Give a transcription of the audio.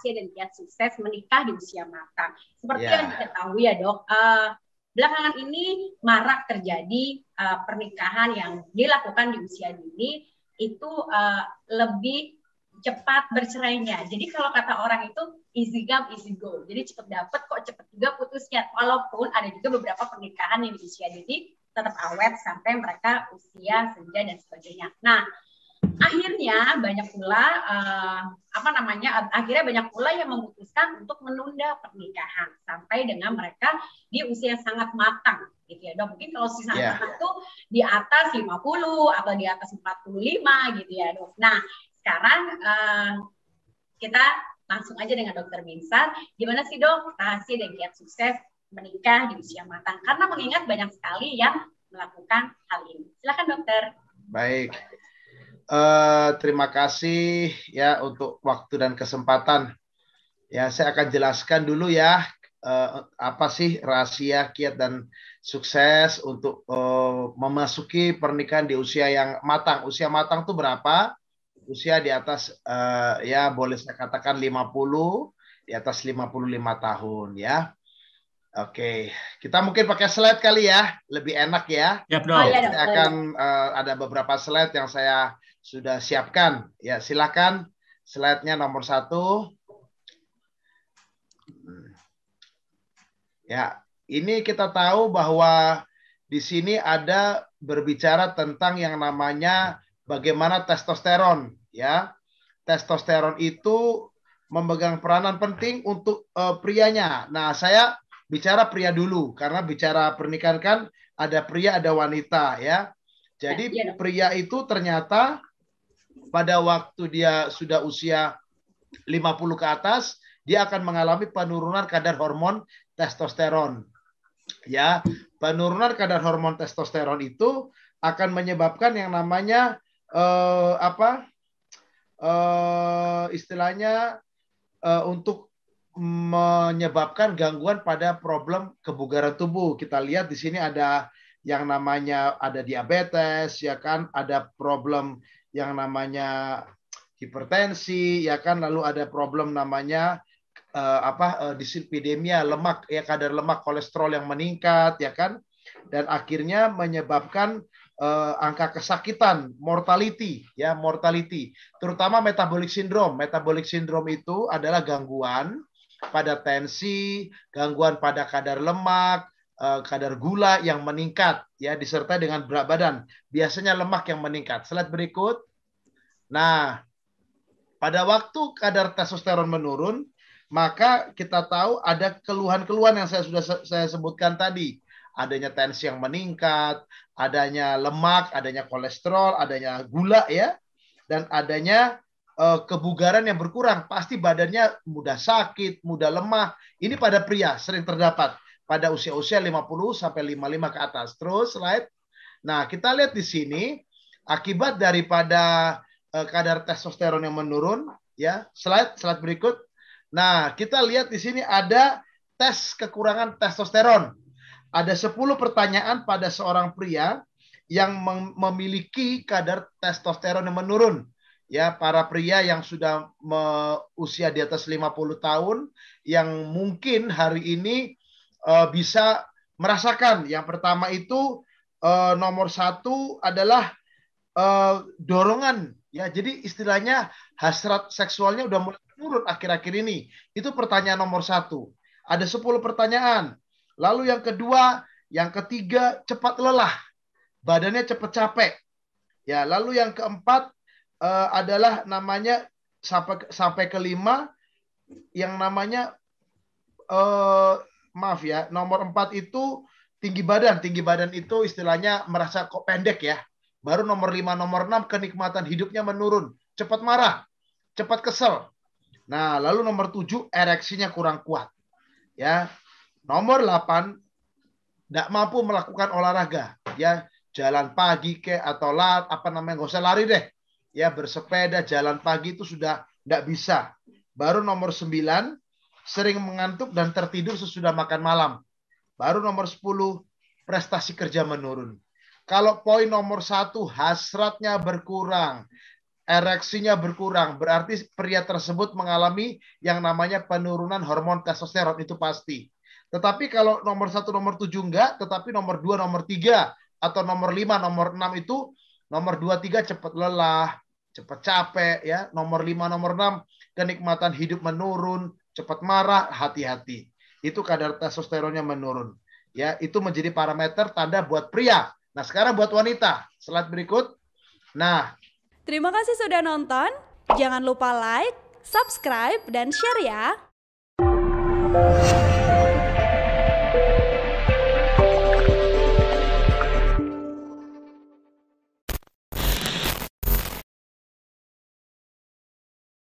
berhasil dan kiat sukses menikah di usia matang. Seperti yeah. yang diketahui ya dok, uh, belakangan ini marak terjadi uh, pernikahan yang dilakukan di usia dini itu uh, lebih cepat bercerainya. Jadi kalau kata orang itu easy come easy go. Jadi cepet dapat kok cepat juga putusnya. Walaupun ada juga beberapa pernikahan yang di usia dini tetap awet sampai mereka usia senja dan sebagainya. Nah, akhirnya banyak pula uh, apa namanya akhirnya banyak pula yang memutuskan untuk menunda pernikahan sampai dengan mereka di usia sangat matang gitu ya dok mungkin kalau si sangat yeah. matang itu di atas 50 atau di atas 45 gitu ya dok nah sekarang uh, kita langsung aja dengan dokter Minsar gimana sih dok rahasia dan kiat sukses menikah di usia matang karena mengingat banyak sekali yang melakukan hal ini silakan dokter baik Eh, terima kasih ya untuk waktu dan kesempatan. Ya, saya akan jelaskan dulu ya uh, apa sih rahasia kiat dan sukses untuk uh, memasuki pernikahan di usia yang matang. Usia matang itu berapa? Usia di atas uh, ya boleh saya katakan 50, di atas 55 tahun ya. Oke, kita mungkin pakai slide kali ya, lebih enak ya. Yep, no. oh, iya, saya akan uh, ada beberapa slide yang saya sudah siapkan. Ya, silakan slide-nya nomor satu. Hmm. Ya, ini kita tahu bahwa di sini ada berbicara tentang yang namanya bagaimana testosteron. Ya, testosteron itu memegang peranan penting untuk uh, prianya. Nah, saya bicara pria dulu karena bicara pernikahan kan ada pria ada wanita ya. Jadi iya, iya, pria itu ternyata pada waktu dia sudah usia 50 ke atas dia akan mengalami penurunan kadar hormon testosteron. Ya, penurunan kadar hormon testosteron itu akan menyebabkan yang namanya eh, apa? Eh, istilahnya eh, untuk menyebabkan gangguan pada problem kebugaran tubuh. Kita lihat di sini ada yang namanya ada diabetes, ya kan, ada problem yang namanya hipertensi, ya kan, lalu ada problem namanya uh, apa uh, dislipidemia, lemak, ya kadar lemak kolesterol yang meningkat, ya kan, dan akhirnya menyebabkan uh, angka kesakitan, mortality, ya mortality, terutama metabolic syndrome. Metabolic syndrome itu adalah gangguan pada tensi, gangguan pada kadar lemak, eh, kadar gula yang meningkat ya disertai dengan berat badan. Biasanya lemak yang meningkat. Slide berikut. Nah, pada waktu kadar testosteron menurun, maka kita tahu ada keluhan-keluhan yang saya sudah saya sebutkan tadi. Adanya tensi yang meningkat, adanya lemak, adanya kolesterol, adanya gula ya, dan adanya Eh, kebugaran yang berkurang, pasti badannya mudah sakit, mudah lemah. Ini pada pria sering terdapat pada usia-usia 50 sampai 55 ke atas. Terus slide. Nah, kita lihat di sini akibat daripada uh, kadar testosteron yang menurun ya. Slide slide berikut. Nah, kita lihat di sini ada tes kekurangan testosteron. Ada 10 pertanyaan pada seorang pria yang memiliki kadar testosteron yang menurun ya para pria yang sudah me, usia di atas 50 tahun yang mungkin hari ini uh, bisa merasakan yang pertama itu uh, nomor satu adalah uh, dorongan ya jadi istilahnya hasrat seksualnya udah mulai turun akhir-akhir ini itu pertanyaan nomor satu ada 10 pertanyaan lalu yang kedua yang ketiga cepat lelah badannya cepat capek ya lalu yang keempat uh, adalah namanya sampai sampai kelima yang namanya uh, maaf ya nomor empat itu tinggi badan tinggi badan itu istilahnya merasa kok pendek ya baru nomor lima nomor enam kenikmatan hidupnya menurun cepat marah cepat kesel nah lalu nomor tujuh ereksinya kurang kuat ya nomor delapan tidak mampu melakukan olahraga ya jalan pagi ke atau lat apa namanya nggak usah lari deh ya bersepeda jalan pagi itu sudah tidak bisa. Baru nomor sembilan sering mengantuk dan tertidur sesudah makan malam. Baru nomor sepuluh prestasi kerja menurun. Kalau poin nomor satu hasratnya berkurang, ereksinya berkurang, berarti pria tersebut mengalami yang namanya penurunan hormon testosteron itu pasti. Tetapi kalau nomor satu, nomor tujuh enggak, tetapi nomor dua, nomor tiga, atau nomor lima, nomor enam itu Nomor 2 3 cepat lelah, cepat capek ya. Nomor 5 nomor 6 kenikmatan hidup menurun, cepat marah, hati-hati. Itu kadar testosteronnya menurun. Ya, itu menjadi parameter tanda buat pria. Nah, sekarang buat wanita. Slide berikut. Nah, terima kasih sudah nonton. Jangan lupa like, subscribe dan share ya.